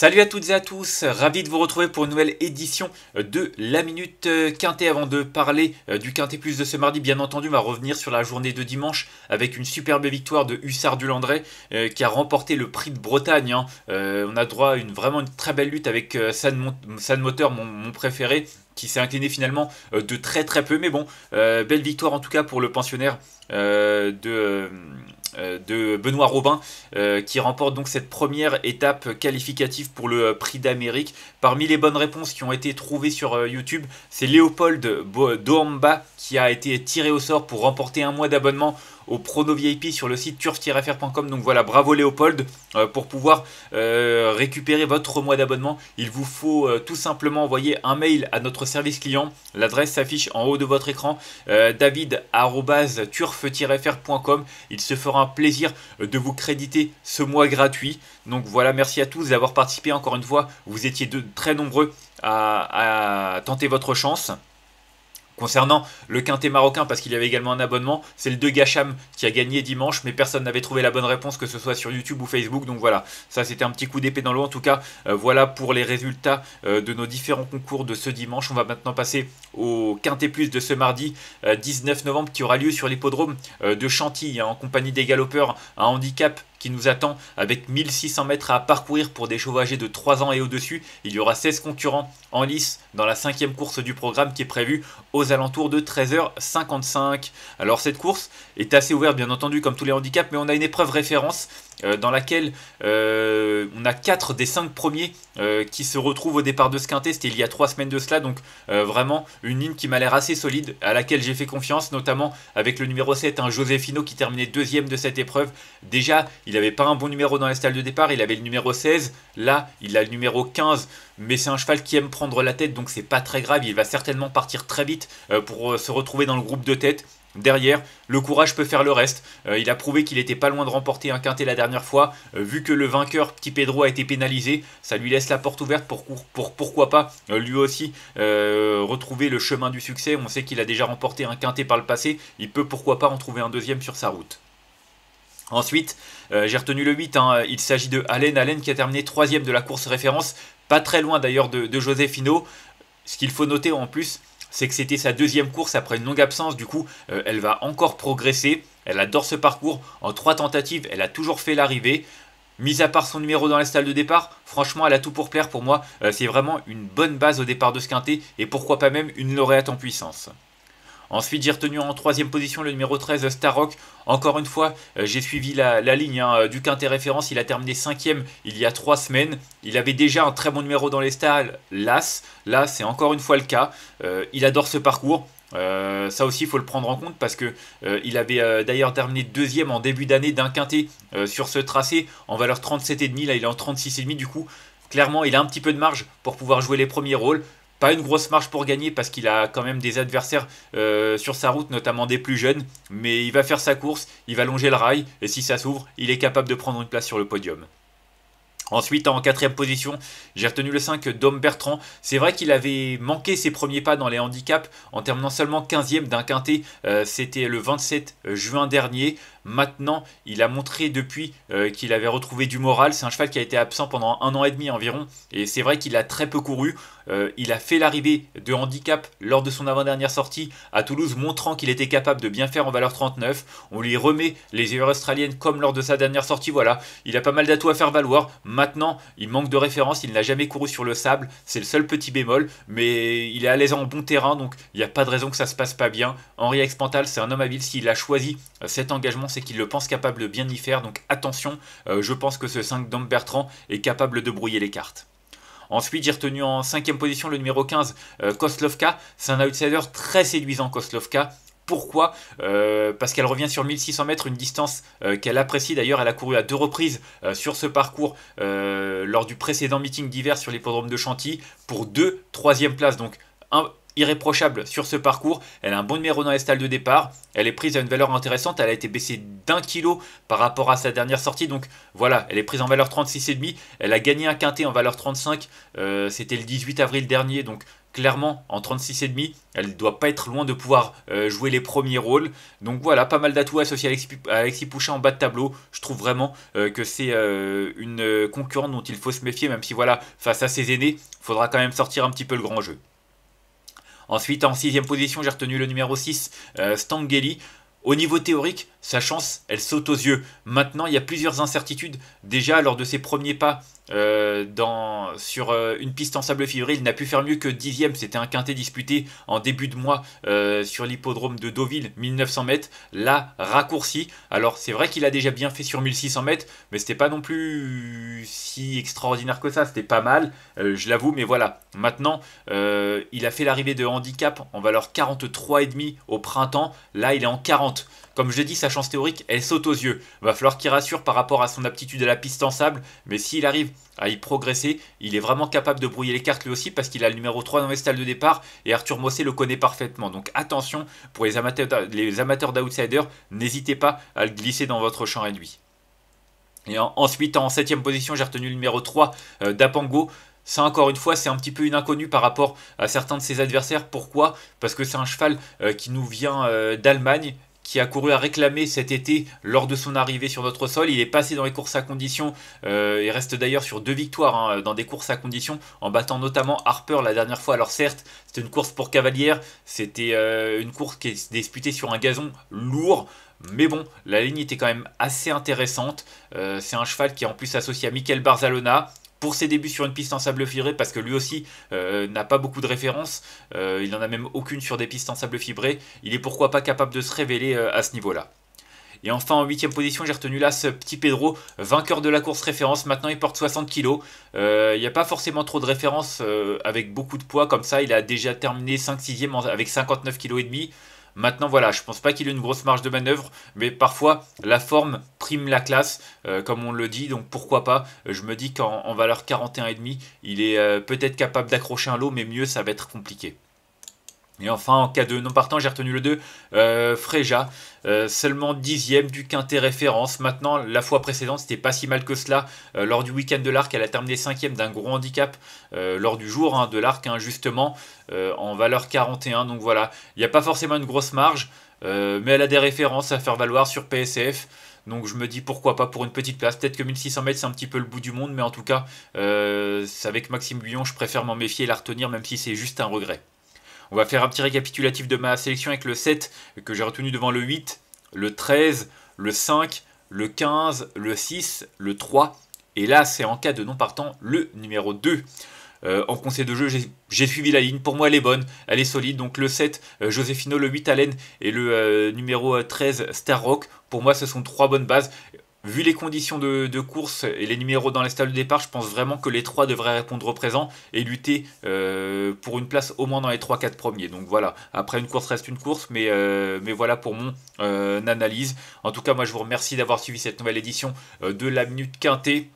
Salut à toutes et à tous, ravi de vous retrouver pour une nouvelle édition de la Minute Quintet. Avant de parler euh, du Quintet Plus de ce mardi, bien entendu, on va revenir sur la journée de dimanche avec une superbe victoire de Hussard du euh, qui a remporté le prix de Bretagne. Hein. Euh, on a droit à une, vraiment une très belle lutte avec San, mon préféré, qui s'est incliné finalement de très très peu. Mais bon, belle victoire en tout cas pour le pensionnaire de euh, de Benoît Robin euh, qui remporte donc cette première étape qualificative pour le euh, prix d'Amérique. Parmi les bonnes réponses qui ont été trouvées sur YouTube, c'est Léopold Doamba qui a été tiré au sort pour remporter un mois d'abonnement au Prono VIP sur le site turf-fr.com. Donc voilà, bravo Léopold. pour pouvoir récupérer votre mois d'abonnement, il vous faut tout simplement envoyer un mail à notre service client. L'adresse s'affiche en haut de votre écran, david-turf-fr.com. Il se fera plaisir euh, de vous créditer ce mois gratuit. Donc voilà, merci à tous d'avoir participé encore une fois. Vous étiez de, très nombreux à tenter votre chance. Concernant le quintet marocain, parce qu'il y avait également un abonnement, c'est le De Gacham qui a gagné dimanche, mais personne n'avait trouvé la bonne réponse, que ce soit sur YouTube ou Facebook. Donc voilà, ça c'était un petit coup d'épée dans l'eau. En tout cas, euh, voilà pour les résultats euh, de nos différents concours de ce dimanche. On va maintenant passer au quintet plus de ce mardi 19 euh, novembre qui aura lieu sur l'hippodrome de Chantilly hein, en compagnie des galopeurs à handicap qui nous attend avec 1600 mètres à parcourir pour des chevaux de 3 ans et au-dessus. Il y aura 16 concurrents en lice dans la cinquième course du programme qui est prévue aux alentours de 13h55. Alors cette course est assez ouverte bien entendu comme tous les handicaps mais on a une épreuve référence euh, dans laquelle euh, on a 4 des 5 premiers euh, qui se retrouvent au départ de ce quintet. C'était il y a 3 semaines de cela, donc vraiment une ligne qui m'a l'air assez solide, à laquelle j'ai fait confiance, notamment avec le numéro 7, un José qui terminait deuxième de cette épreuve. Déjà, il n'avait pas un bon numéro dans la salle de départ, il avait le numéro 16, là, il a le numéro 15 mais c'est un cheval qui aime prendre la tête, donc c'est pas très grave. Il va certainement partir très vite pour se retrouver dans le groupe de tête. Derrière, le courage peut faire le reste. Euh, il a prouvé qu'il était pas loin de remporter un quintet la dernière fois. Euh, vu que le vainqueur, Petit Pedro, a été pénalisé, ça lui laisse la porte ouverte pour, pour pourquoi pas euh, lui aussi retrouver le chemin du succès. On sait qu'il a déjà remporté un quintet par le passé. Il peut pourquoi pas en trouver un deuxième sur sa route. Ensuite, j'ai retenu le 8, hein. il s'agit de Allen Allen qui a terminé troisième de la course référence, pas très loin d'ailleurs de, de Fino. Ce qu'il faut noter en plus, c'est que c'était sa deuxième course après une longue absence, du coup euh, elle va encore progresser, elle adore ce parcours, en trois tentatives elle a toujours fait l'arrivée, Mis à part son numéro dans la salle de départ, franchement, elle a tout pour plaire pour moi. Euh, c'est vraiment une bonne base au départ de ce quintet et pourquoi pas même une lauréate en puissance. Ensuite, j'ai retenu en troisième position le numéro 13, Starrock. Encore une fois, euh, j'ai suivi la, ligne hein, euh, du quintet référence. Il a terminé cinquième il y a trois semaines. Il avait déjà un très bon numéro dans les stalles, l'As. Là, c'est encore une fois le cas. Euh, il adore ce parcours. ça aussi, il faut le prendre en compte parce que il avait d'ailleurs terminé deuxième en début d'année d'un quintet sur ce tracé en valeur 37,5. Là, il est en 36,5. Du coup, clairement, il a un petit peu de marge pour pouvoir jouer les premiers rôles pas une grosse marche pour gagner parce qu'il a quand même des adversaires euh, sur sa route, notamment des plus jeunes. Mais il va faire sa course, il va longer le rail et si ça s'ouvre, il est capable de prendre une place sur le podium. Ensuite, en quatrième position, j'ai retenu le 5 Dom Bertrand. C'est vrai qu'il avait manqué ses premiers pas dans les handicaps en terminant seulement 15e d'un quintet. Euh, c'était le 27 juin dernier. Maintenant, il a montré depuis euh, qu'il avait retrouvé du moral. C'est un cheval qui a été absent pendant un an et demi environ. Et c'est vrai qu'il a très peu couru. Euh, il a fait l'arrivée de handicap lors de son avant-dernière sortie à Toulouse, montrant qu'il était capable de bien faire en valeur 39. On lui remet les erreurs australiennes comme lors de sa dernière sortie. Voilà, il a pas mal d'atouts à faire valoir. Maintenant, il manque de référence. Il n'a jamais couru sur le sable. C'est le seul petit bémol. Mais il est à l'aise en bon terrain. Donc, il n'y a pas de raison que ça se passe pas bien. Henri Expantal, c'est un homme habile. S'il a choisi euh, cet engagement, c'est qu'il le pense capable de bien y faire, donc attention, euh, je pense que ce 5 Dom Bertrand est capable de brouiller les cartes. Ensuite, j'ai retenu en cinquième position le numéro 15, euh, Koslovka. C'est un outsider très séduisant, Koslovka. Pourquoi euh, Parce qu'elle revient sur 1600 mètres, une distance qu'elle apprécie. D'ailleurs, elle a couru à deux reprises sur ce parcours lors du précédent meeting d'hiver sur l'hippodrome de Chantilly pour deux troisième places. Donc, un, irréprochable sur ce parcours. Elle a un bon numéro dans les stalles de départ. Elle est prise à une valeur intéressante. Elle a été baissée d'un kilo par rapport à sa dernière sortie. Donc voilà, elle est prise en valeur 36,5. Elle a gagné un quintet en valeur 35. Euh, c'était le 18 avril dernier. Donc clairement, en 36,5, elle ne doit pas être loin de pouvoir euh, jouer les premiers rôles. Donc voilà, pas mal d'atouts associés à Alexis, Alexis en bas de tableau. Je trouve vraiment euh, que c'est une concurrente dont il faut se méfier. Même si voilà, face à ses aînés, il faudra quand même sortir un petit peu le grand jeu. Ensuite, en sixième position, j'ai retenu le numéro 6, euh, Stangeli. Au niveau théorique, sa chance, elle saute aux yeux. Maintenant, il y a plusieurs incertitudes. Déjà, lors de ses premiers pas, euh, sur euh, une piste en sable fibré, il n'a pu faire mieux que dixième. C'était un quintet disputé en début de mois euh, sur l'hippodrome de Deauville, 1900 mètres. Là, raccourci. Alors c'est vrai qu'il a déjà bien fait sur 1600 mètres, mais c'était pas non plus si extraordinaire que ça. C'était pas mal, je l'avoue, mais voilà. Maintenant, il a fait l'arrivée de handicap en valeur 43,5 au printemps. Là, il est en 40. Comme je l'ai dit, sa chance théorique, elle saute aux yeux. Va falloir qu'il rassure par rapport à son aptitude à la piste en sable, mais s'il arrive à y progresser, il est vraiment capable de brouiller les cartes lui aussi parce qu'il a le numéro 3 dans les stalles de départ et Arthur Mossé le connaît parfaitement. Donc attention, pour les amateurs, les amateurs d'outsiders, n'hésitez pas à le glisser dans votre champ réduit. Et ensuite, en 7 position, j'ai retenu le numéro 3 euh, d'Apango. Ça, encore une fois, c'est un petit peu une inconnue par rapport à certains de ses adversaires. Pourquoi Parce que c'est un cheval euh, qui nous vient euh, d'Allemagne qui a couru à réclamer cet été lors de son arrivée sur notre sol. Il est passé dans les courses à conditions, il euh, reste d'ailleurs sur deux victoires hein, dans des courses à conditions, en battant notamment Harper la dernière fois. Alors certes, c'était une course pour cavalière, c'était euh, une course qui est disputée sur un gazon lourd. Mais bon, la ligne était quand même assez intéressante. Euh, c'est un cheval qui est en plus associé à Michael Barzalona, pour ses débuts sur une piste en sable fibré parce que lui aussi euh, n'a pas beaucoup de références, euh, il n'en a même aucune sur des pistes en sable fibré, il est pourquoi pas capable de se révéler euh, à ce niveau-là. Et enfin en huitième position, j'ai retenu là ce petit Pedro, vainqueur de la course référence. Maintenant, il porte 60 kg. il n'y a pas forcément trop de références avec beaucoup de poids comme ça. Il a déjà terminé 5 6 ème avec 59 kg et demi. Maintenant, voilà, je pense pas qu'il ait une grosse marge de manœuvre, mais parfois la forme prime la classe, euh, comme on le dit, donc pourquoi pas. Euh, je me dis qu'en valeur 41,5, il est euh, peut-être capable d'accrocher un lot, mais mieux, ça va être compliqué. Et enfin, en cas de non partant, j'ai retenu le 2, euh, Fréja, euh, seulement dixième du quintet référence. Maintenant, la fois précédente, c'était pas si mal que cela. Euh, lors du week-end de l'Arc, elle a terminé cinquième d'un gros handicap euh, lors du jour hein, de l'Arc, hein, justement, euh, en valeur 41. Donc voilà, il n'y a pas forcément une grosse marge, mais elle a des références à faire valoir sur PSF. Donc je me dis pourquoi pas pour une petite place. Peut-être que 1600 mètres c'est un petit peu le bout du monde, mais en tout cas, avec Maxime Guyon, je préfère m'en méfier et la retenir, même si c'est juste un regret. On va faire un petit récapitulatif de ma sélection avec le 7 que j'ai retenu devant le 8, le 13, le 5, le 15, le 6, le 3. Et là, c'est en cas de non partant le numéro 2. Euh, en conseil de jeu, j'ai suivi la ligne. Pour moi, elle est bonne, elle est solide. Donc le 7, euh, Joséphino, Josefino, le 8, Allen et le euh, numéro 13, Star Rock. Pour moi, ce sont trois bonnes bases vu les conditions de, course et les numéros dans les stades de départ, je pense vraiment que les trois devraient répondre au présent et lutter euh, pour une place au moins dans les 3-4 premiers. Donc voilà, après une course reste une course, mais, euh, mais voilà pour mon euh, analyse. En tout cas, moi je vous remercie d'avoir suivi cette nouvelle édition de la Minute Quintée.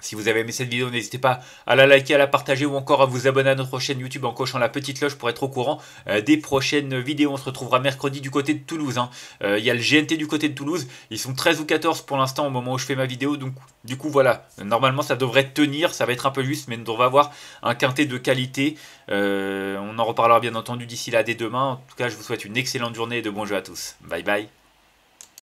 Si vous avez aimé cette vidéo, n'hésitez pas à la liker, à la partager ou encore à vous abonner à notre chaîne YouTube en cochant la petite cloche pour être au courant euh, des prochaines vidéos. On se retrouvera mercredi du côté de Toulouse. Hein. Euh, il y a le GNT du côté de Toulouse. Ils sont 13 ou 14 pour l'instant au moment où je fais ma vidéo. Donc du coup voilà, normalement ça devrait tenir. Ça va être un peu juste, mais on va avoir un quintet de qualité. Euh, on en reparlera bien entendu d'ici là dès demain. En tout cas, je vous souhaite une excellente journée et de bons jeux à tous. Bye bye.